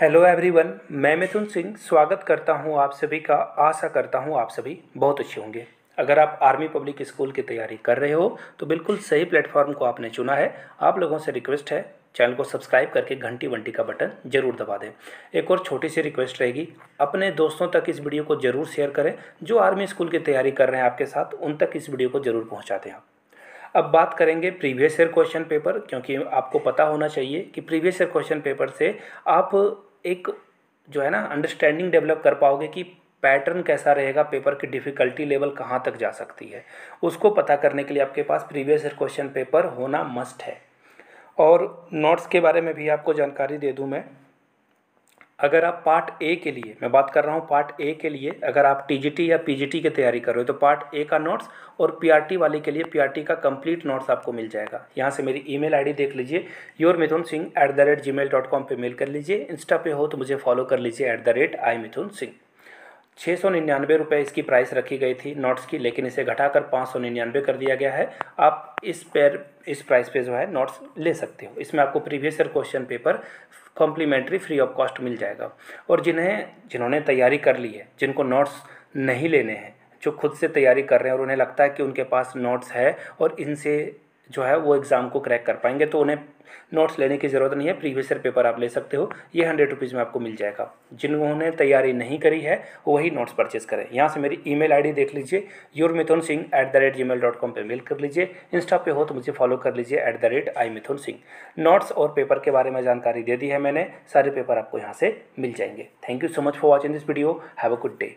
hello everyone मैं मिथुन सिंह स्वागत करता हूं आप सभी का आशा करता हूं आप सभी बहुत अच्छे होंगे अगर आप आर्मी पब्लिक स्कूल की तैयारी कर रहे हो तो बिल्कुल सही प्लेटफॉर्म को आपने चुना है आप लोगों से रिक्वेस्ट है चैनल को सब्सक्राइब करके घंटी वंटी का बटन जरूर दबा दें एक और छोटी सी रिक्वेस्ट रहेगी अपने दोस्तों तक इस वीडियो को जरूर शेयर करें जो आर्मी स्कूल की तैयारी कर रहे हैं आपके साथ उन तक इस वीडियो को जरूर पहुँचा दें आप अब बात करेंगे प्रीवियस ईयर क्वेश्चन पेपर क्योंकि आपको पता होना चाहिए कि प्रीवियस ईयर क्वेश्चन पेपर से आप एक जो है ना अंडरस्टैंडिंग डेवलप कर पाओगे कि पैटर्न कैसा रहेगा पेपर की डिफ़िकल्टी लेवल कहाँ तक जा सकती है उसको पता करने के लिए आपके पास प्रीवियस ईयर क्वेश्चन पेपर होना मस्ट है और नोट्स के बारे में भी आपको जानकारी दे दूँ मैं अगर आप पार्ट ए के लिए मैं बात कर रहा हूँ पार्ट ए के लिए अगर आप टी या पी की तैयारी कर रहे हो तो पार्ट ए का नोट्स और पी वाले के लिए पीआरटी का कंप्लीट नोट्स आपको मिल जाएगा यहाँ से मेरी ईमेल आईडी देख लीजिए your Mithun Singh at the rate gmail dot com पर मेल कर लीजिए इंस्टा पे हो तो मुझे फॉलो कर लीजिए at the rate I Mithun Singh छः सौ निन्यानवे रुपये इसकी प्राइस रखी गई थी नोट्स की लेकिन इसे घटाकर पाँच सौ निन्यानवे कर दिया गया है आप इस पेर इस प्राइस पे जो है नोट्स ले सकते हो इसमें आपको previous year question paper complimentary free of cost मिल जाएगा और जिन्हें जिन्होंने तैयारी कर ली है जिनको नोट्स नहीं लेने हैं जो खुद से तैयारी कर रहे हैं और उन्हें लगता है कि उनके पास नोट्स है और इनसे जो है वो एग्ज़ाम को क्रैक कर पाएंगे तो उन्हें नोट्स लेने की ज़रूरत नहीं है प्रीवियस ईयर पेपर आप ले सकते हो ये हंड्रेड रुपीज़ में आपको मिल जाएगा जिन ने तैयारी नहीं करी है वही नोट्स परचेज करें यहाँ से मेरी ईमेल आईडी देख लीजिए your Mithun Singh at the rate gmail dot com पर मेल कर लीजिए इंस्टा पे हो तो मुझे फॉलो कर लीजिए at the rate I Mithun Singh notes और पेपर के बारे में जानकारी दे दी है मैंने सारे पेपर आपको यहाँ से मिल जाएंगे thank you so much for watching this video have a good day